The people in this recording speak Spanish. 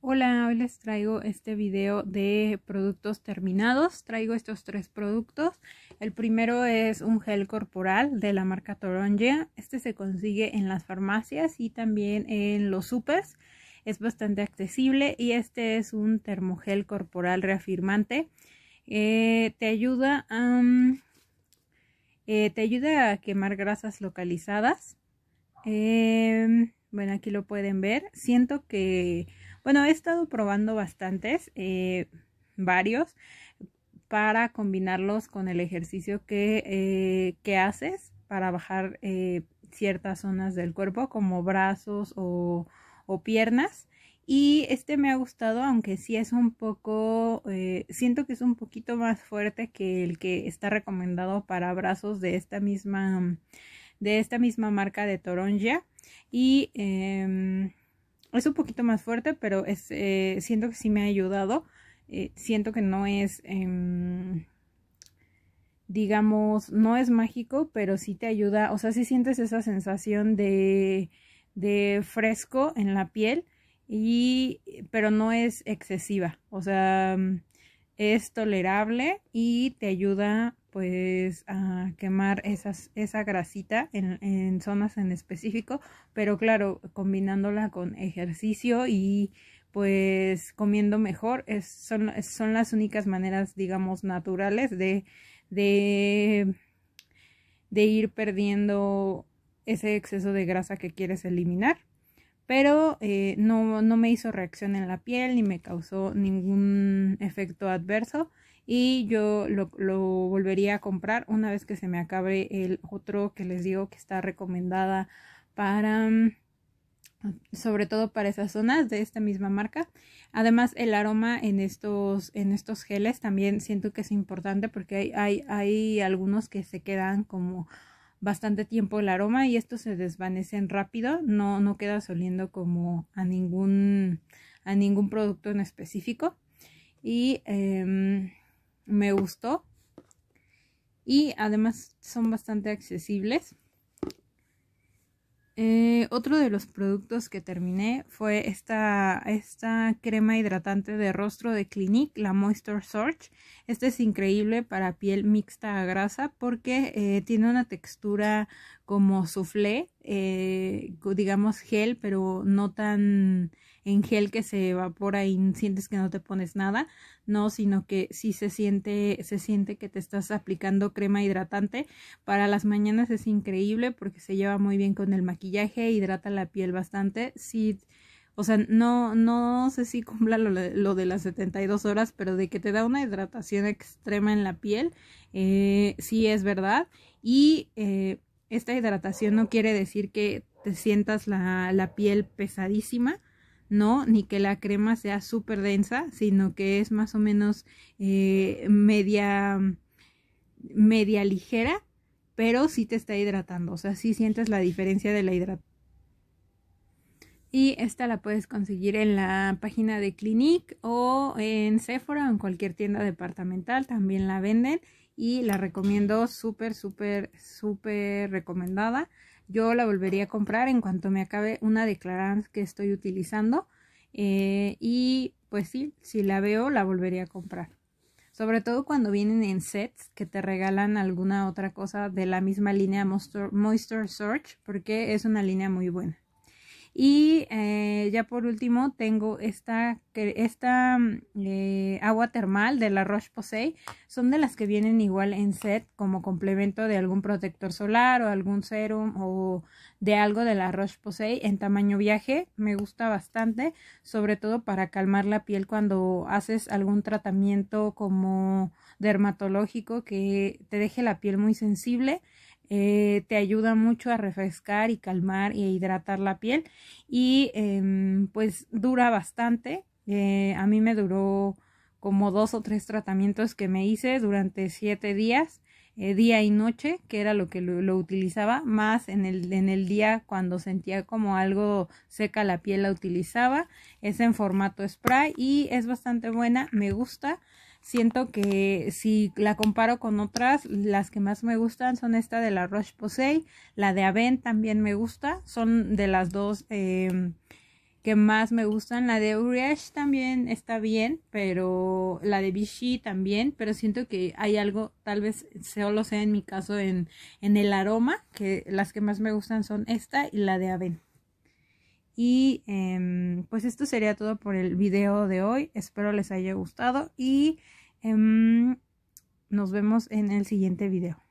Hola, hoy les traigo este video de productos terminados. Traigo estos tres productos. El primero es un gel corporal de la marca toronje Este se consigue en las farmacias y también en los supers. Es bastante accesible y este es un termogel corporal reafirmante. Eh, te ayuda a... Eh, te ayuda a quemar grasas localizadas. Em, bueno, aquí lo pueden ver. Siento que, bueno, he estado probando bastantes, eh, varios, para combinarlos con el ejercicio que, eh, que haces para bajar eh, ciertas zonas del cuerpo, como brazos o, o, piernas. Y este me ha gustado, aunque sí es un poco, siento que es un poquito más fuerte que el que está recomendado para brazos de esta misma de esta misma marca de Toronja. Y em, es un poquito más fuerte, pero eh, siento que sí me ha ayudado. Eh, siento que no es, em, digamos, no es mágico, pero sí te ayuda. O sea, sí sientes esa sensación de, de fresco en la piel. pero no es excesiva, o sea, es tolerable y te ayuda pues a ah, quemar esa grasita en, zonas en específico, pero claro, combinándola con ejercicio y pues comiendo mejor, son, las únicas maneras, digamos, naturales de, de, de ir perdiendo ese exceso de grasa que quieres eliminar pero eh, no, no, me hizo reacción en la piel ni me causó ningún efecto adverso y yo lo, volvería a comprar una vez que se me acabe el otro que les digo que está recomendada para mm, sobre todo para esas zonas de esta misma marca. Además, el aroma en estos, en estos geles también siento que es importante porque hay, hay, hay algunos que se quedan como bastante tiempo el aroma y estos se desvanecen rápido, no, no queda oliendo como a ningún, a ningún producto en específico. Y em, me gustó. Y además son bastante accesibles. Eh, otro de los productos que terminé fue esta, esta crema hidratante de rostro de Clinique, la Moisture Surge. Este es increíble para piel mixta a grasa porque eh, tiene una textura como soufflé, eh, digamos gel, pero no tan en gel que se evapora y sientes que no te pones nada, no, sino que sí se siente, se siente que te estás aplicando crema hidratante. Para las mañanas es increíble porque se lleva muy bien con el maquillaje, hidrata la piel bastante, sí. O sea, no, no sé si cumpla lo, de las 72 horas, pero de que te da una hidratación extrema en la piel, eh, sí es verdad. Y eh, esta hidratación no quiere decir que te sientas la, piel pesadísima, no, ni que la crema sea súper densa, sino que es más o menos eh, media, media ligera, pero sí te está hidratando, o sea, sí sientes la diferencia de la hidratación. Y esta la puedes conseguir en la página de Clinique o en Sephora o en cualquier tienda departamental, también la venden y la recomiendo súper, súper, súper recomendada. Yo la volvería a comprar en cuanto me acabe una de que estoy utilizando. Eh, y pues sí, si la veo, la volvería a comprar. Sobre todo cuando vienen en sets que te regalan alguna otra cosa de la misma línea Moisture, Moisture Search, porque es una línea muy buena. Y eh, ya por último tengo esta, esta mm, eh, agua termal de la Roche-Posay. Son de las que vienen igual en set como complemento de algún protector solar o algún serum o de algo de la Roche-Posay en tamaño viaje. Me gusta bastante, sobre todo para calmar la piel cuando haces algún tratamiento como dermatológico que te deje la piel muy sensible. Eh, te ayuda mucho a refrescar y calmar y hidratar la piel y em, pues dura bastante. Eh, a mí me duró como dos o tres tratamientos que me hice durante siete días, eh, día y noche, que era lo que lo, lo, utilizaba, más en el, en el día cuando sentía como algo seca la piel la utilizaba, es en formato spray y es bastante buena, me gusta. Siento que si la comparo con otras, las que más me gustan son esta de la Roche Posay, la de Aven también me gusta, son de las dos em, que más me gustan. La de Uriash también está bien, pero la de Vichy también, pero siento que hay algo, tal vez solo sea en mi caso en, el aroma, que las que más me gustan son esta y la de Aven. Y... Em, Em, pues esto sería todo por el video de hoy. Espero les haya gustado y em, nos vemos en el siguiente video.